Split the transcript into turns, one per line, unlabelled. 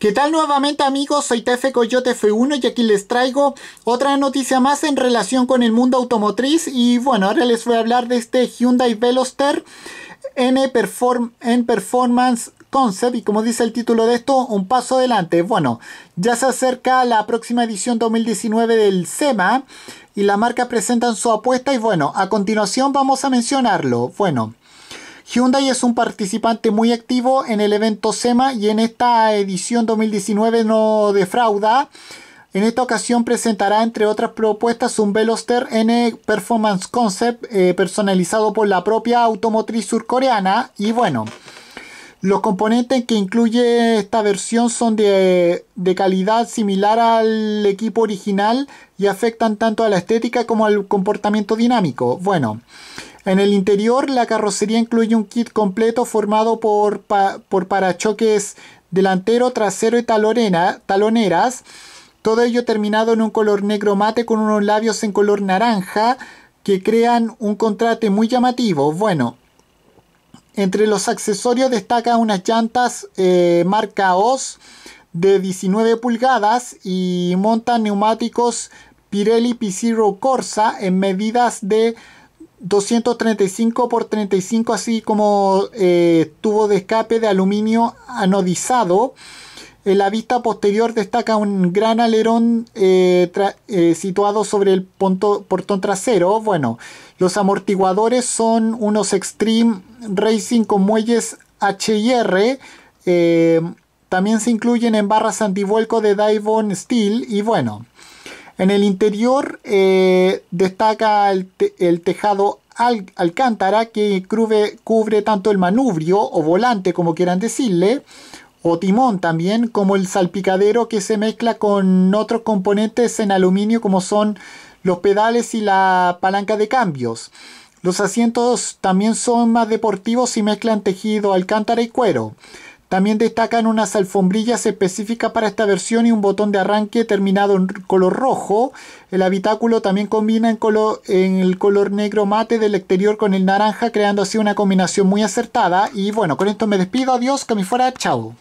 ¿Qué tal nuevamente amigos? Soy Tefe Coyote F1 y aquí les traigo otra noticia más en relación con el mundo automotriz y bueno, ahora les voy a hablar de este Hyundai Veloster N, Perform Performance Concept y como dice el título de esto, un paso adelante. Bueno, ya se acerca la próxima edición 2019 del SEMA y la marca presenta su apuesta y bueno, a continuación vamos a mencionarlo. Bueno, Hyundai es un participante muy activo en el evento SEMA y en esta edición 2019 no defrauda. En esta ocasión presentará entre otras propuestas un Veloster N Performance Concept eh, personalizado por la propia automotriz surcoreana y bueno, los componentes que incluye esta versión son de, de, calidad similar al equipo original y afectan tanto a la estética como al comportamiento dinámico. Bueno, en el interior, la carrocería incluye un kit completo formado por, parachoques delantero, trasero y taloneras. Todo ello terminado en un color negro mate con unos labios en color naranja que crean un contraste muy llamativo. Bueno, entre los accesorios destaca unas llantas eh, marca Oz de 19 pulgadas y montan neumáticos Pirelli P-Zero Corsa en medidas de 235 por 35 así como eh, tubo de escape de aluminio anodizado. En la vista posterior destaca un gran alerón eh, eh, situado sobre el portón trasero. Bueno, los amortiguadores son unos Extreme Racing con muelles HIR. también se incluyen en barras antivuelco de Divon Steel y bueno. En el interior eh, destaca el, tejado alcántara que cubre, cubre tanto el manubrio o volante, como quieran decirle, o timón también, como el salpicadero que se mezcla con otros componentes en aluminio como son los pedales y la palanca de cambios. Los asientos también son más deportivos y mezclan tejido alcántara y cuero. También destacan unas alfombrillas específicas para esta versión y un botón de arranque terminado en color rojo. El habitáculo también combina en, color, el color negro mate del exterior con el naranja, creando así una combinación muy acertada. Y bueno, con esto me despido. Adiós, que me fuera. Chao.